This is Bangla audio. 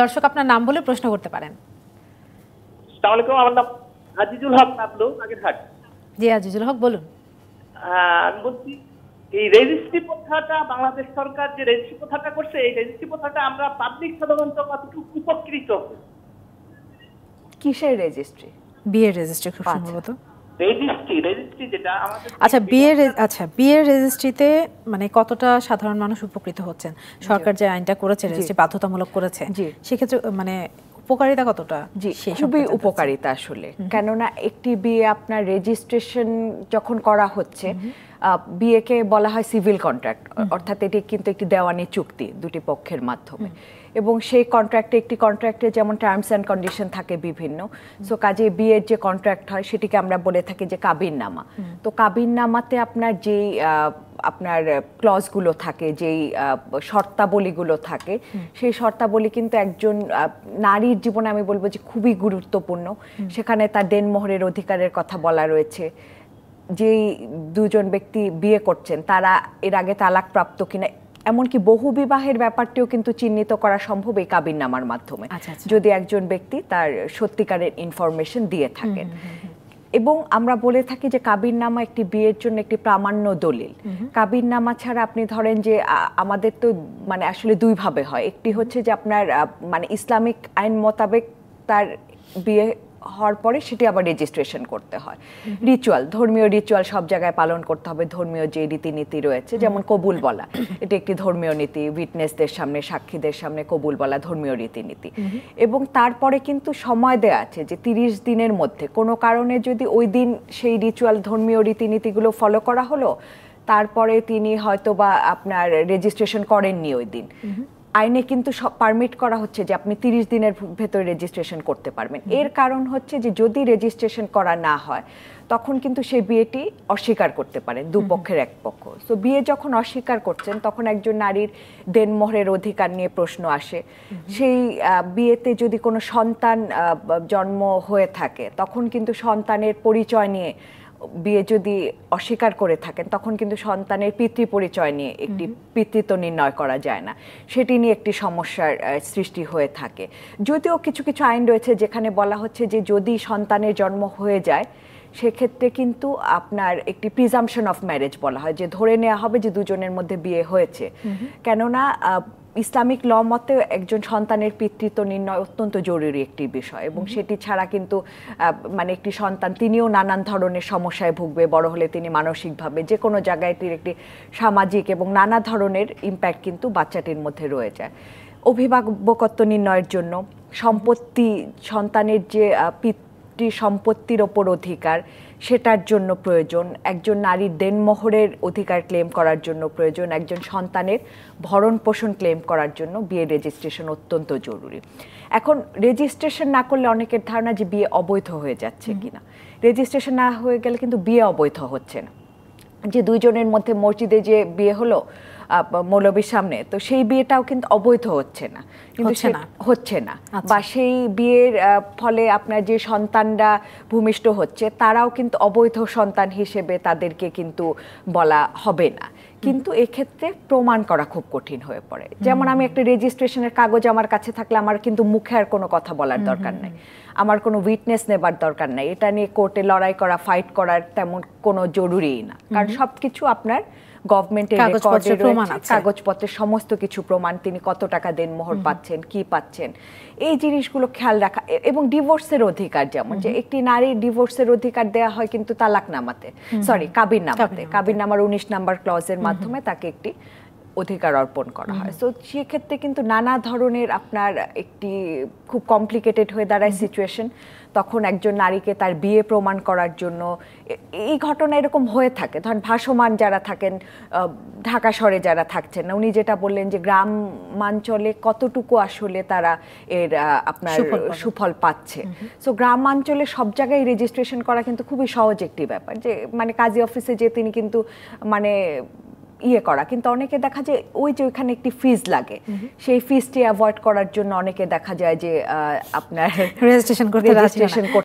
দর্শক আপনার নাম বলে প্রশ্ন করতে পারেন আমার নাম আজিজুল হক জি আজিজুল হক বলুন আমি বলছি এই রেজিস্ট্রি প্রথাটা বাংলাদেশ সরকার যে রেজিস্ট্রি প্রথাটা করছে এই রেজিস্ট্রি প্রথাটা আমরা পাবলিক সাধারণত কতটুকু উপকৃত কিসের রেজিস্ট্রি বিয়ের রেজিস্ট্রি খুব সম্ভবত আচ্ছা বিয়ের আচ্ছা বিয়ের রেজিস্ট্রিতে মানে কতটা সাধারণ মানুষ উপকৃত হচ্ছেন সরকার যে আইনটা করেছে রেজিস্ট্রি বাধ্যতামূলক করেছে সেক্ষেত্রে মানে উপকারিতা কতটা জি খুবই উপকারিতা আসলে কেননা একটি বিয়ে আপনার রেজিস্ট্রেশন যখন করা হচ্ছে বিয়েকে বলা হয় সিভিল কন্ট্রাক্ট অর্থাৎ এটি কিন্তু একটি দেওয়ানি চুক্তি দুটি পক্ষের মাধ্যমে এবং সেই কন্ট্রাক্টে একটি কন্ট্রাক্টে যেমন টার্মস অ্যান্ড কন্ডিশন থাকে বিভিন্ন সো কাজে বিয়ের যে কন্ট্রাক্ট হয় সেটিকে আমরা বলে থাকি যে নামা তো নামাতে আপনার যেই আপনার ক্লজগুলো থাকে যেই শর্তাবলীগুলো থাকে সেই শর্তাবলী কিন্তু একজন নারীর জীবনে আমি বলবো যে খুবই গুরুত্বপূর্ণ সেখানে তার দেনমোহরের অধিকারের কথা বলা রয়েছে যেই দুজন ব্যক্তি বিয়ে করছেন তারা এর আগে তালাক প্রাপ্ত কিনা এমনকি বহু বিবাহের ব্যাপারটিও কিন্তু চিহ্নিত করা সম্ভব এই কাবিননামার মাধ্যমে আচ্ছা, আচ্ছা। যদি একজন ব্যক্তি তার সত্যিকারের ইনফরমেশন দিয়ে থাকেন এবং আমরা বলে থাকি যে নামা একটি বিয়ের জন্য একটি প্রামাণ্য দলিল কাবিরনামা ছাড়া আপনি ধরেন যে আমাদের তো মানে আসলে দুইভাবে হয় একটি হচ্ছে যে আপনার মানে ইসলামিক আইন মোতাবেক তার বিয়ে হওয়ার পরে সেটি আবার রেজিস্ট্রেশন করতে হয় রিচুয়াল ধর্মীয় রিচুয়াল সব জায়গায় পালন করতে হবে ধর্মীয় যে রীতিনীতি রয়েছে যেমন কবুল বলা এটি একটি ধর্মীয় নীতি উইটনেসদের সামনে সাক্ষীদের সামনে কবুল বলা ধর্মীয় রীতিনীতি এবং তারপরে কিন্তু সময় দেওয়া আছে যে তিরিশ দিনের মধ্যে কোনো কারণে যদি ওই দিন সেই রিচুয়াল ধর্মীয় রীতিনীতিগুলো ফলো করা হলো তারপরে তিনি হয়তো বা আপনার রেজিস্ট্রেশন করেননি ওই দিন আইনে কিন্তু সব পারমিট করা হচ্ছে যে আপনি তিরিশ দিনের ভেতরে রেজিস্ট্রেশন করতে পারবেন এর কারণ হচ্ছে যে যদি রেজিস্ট্রেশন করা না হয় তখন কিন্তু সেই বিয়েটি অস্বীকার করতে পারেন দুপক্ষের এক পক্ষ সো বিয়ে যখন অস্বীকার করছেন তখন একজন নারীর দেনমোহরের অধিকার নিয়ে প্রশ্ন আসে সেই বিয়েতে যদি কোনো সন্তান জন্ম হয়ে থাকে তখন কিন্তু সন্তানের পরিচয় নিয়ে বিয়ে যদি অস্বীকার করে থাকেন তখন কিন্তু সন্তানের পিতৃ পরিচয় নিয়ে একটি পিতৃত্ব নির্ণয় করা যায় না সেটি নিয়ে একটি সমস্যার সৃষ্টি হয়ে থাকে যদিও কিছু কিছু আইন রয়েছে যেখানে বলা হচ্ছে যে যদি সন্তানের জন্ম হয়ে যায় সেক্ষেত্রে কিন্তু আপনার একটি প্রিজামশন অফ ম্যারেজ বলা হয় যে ধরে নেওয়া হবে যে দুজনের মধ্যে বিয়ে হয়েছে কেননা ইসলামিক ল মতে একজন সন্তানের পিতৃত্ব নির্ণয় অত্যন্ত জরুরি একটি বিষয় এবং সেটি ছাড়া কিন্তু মানে একটি সন্তান তিনিও নানান ধরনের সমস্যায় ভুগবে বড় হলে তিনি মানসিকভাবে যে কোনো জায়গায় তিনি একটি সামাজিক এবং নানা ধরনের ইম্প্যাক্ট কিন্তু বাচ্চাটির মধ্যে রয়ে যায় অভিভাবকত্ব নির্ণয়ের জন্য সম্পত্তি সন্তানের যে একটি সম্পত্তির ওপর অধিকার সেটার জন্য প্রয়োজন একজন নারীর দেনমোহরের অধিকার ক্লেম করার জন্য প্রয়োজন একজন সন্তানের ভরণ পোষণ ক্লেম করার জন্য বিয়ে রেজিস্ট্রেশন অত্যন্ত জরুরি এখন রেজিস্ট্রেশন না করলে অনেকের ধারণা যে বিয়ে অবৈধ হয়ে যাচ্ছে কিনা রেজিস্ট্রেশন না হয়ে গেলে কিন্তু বিয়ে অবৈধ হচ্ছে না যে দুইজনের মধ্যে মসজিদে যে বিয়ে হলো মৌলবীর সামনে তো সেই বিয়েটাও কিন্তু অবৈধ হচ্ছে না হচ্ছে না আচ্ছা। বা সেই বিয়ের ফলে আপনার যে সন্তানরা ভূমিষ্ঠ হচ্ছে তারাও কিন্তু অবৈধ সন্তান হিসেবে তাদেরকে কিন্তু বলা হবে না কিন্তু এক্ষেত্রে প্রমাণ করা খুব কঠিন হয়ে পড়ে যেমন আমি একটা রেজিস্ট্রেশনের কাগজ আমার কাছে থাকলে আমার কিন্তু মুখে আর কোনো কথা বলার দরকার নাই আমার কোনো উইটনেস নেবার দরকার নাই এটা নিয়ে কোর্টে লড়াই করা ফাইট করার তেমন কোনো জরুরিই না কারণ সব কিছু আপনার গভর্নমেন্টের কাগজপত্রের সমস্ত কিছু প্রমাণ তিনি কত টাকা দেন মোহর পাচ্ছেন কি পাচ্ছেন এই জিনিসগুলো খেয়াল রাখা এবং ডিভোর্সের অধিকার যেমন যে একটি নারীর ডিভোর্সের অধিকার দেয়া হয় কিন্তু তালাক নামাতে সরি কাবিন নামাতে কাবিন নামার উনিশ নাম্বার ক্লজের মাধ্যমে তাকে একটি অধিকার অর্পণ করা হয় সো সেক্ষেত্রে কিন্তু নানা ধরনের আপনার একটি খুব কমপ্লিকেটেড হয়ে দাঁড়ায় সিচুয়েশন তখন একজন নারীকে তার বিয়ে প্রমাণ করার জন্য এই ঘটনা এরকম হয়ে থাকে ধরেন ভাসমান যারা থাকেন ঢাকা শহরে যারা থাকছেন উনি যেটা বললেন যে গ্রামাঞ্চলে কতটুকু আসলে তারা এর আপনার সুফল পাচ্ছে সো গ্রামাঞ্চলে সব জায়গায় রেজিস্ট্রেশন করা কিন্তু খুবই সহজ একটি ব্যাপার যে মানে কাজী অফিসে যে তিনি কিন্তু মানে ইয়ে করা কিন্তু অনেকে দেখা যায় ওই যে ওইখানে একটি ফিজ লাগে সেই ফিজটি অ্যাভয়েড করার জন্য অনেকে দেখা যায় যে আপনার রেজিস্ট্রেশন করতে রেজিস্ট্রেশন